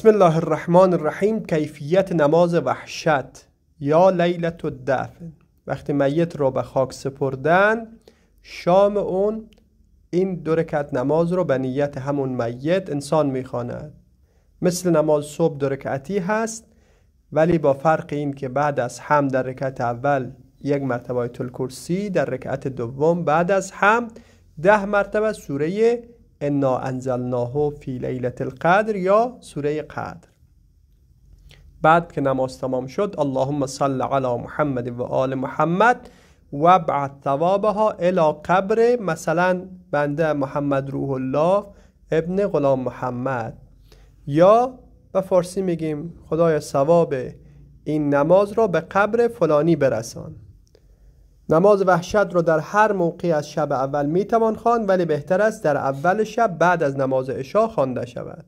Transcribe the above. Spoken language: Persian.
بسم الله الرحمن الرحیم کیفیت نماز وحشت یا لیلت و وقتی میت را به خاک سپردن شام اون این دو رکعت نماز رو به نیت همون میت انسان میخواند مثل نماز صبح دو رکعتی هست ولی با فرق این که بعد از هم در رکعت اول یک مرتبه آیت الکرسی در رکعت دوم بعد از هم ده مرتبه سوره انا انزلناه فی لیلت القدر یا سوره قدر بعد که نماز تمام شد اللهم صل على محمد و آل محمد و بعد ثوابها الى قبر مثلا بنده محمد روح الله ابن غلام محمد یا به فارسی میگیم خدای ثواب این نماز را به قبر فلانی برسان نماز وحشت را در هر موقع از شب اول میتوان خواند ولی بهتر است در اول شب بعد از نماز عشا خوانده شود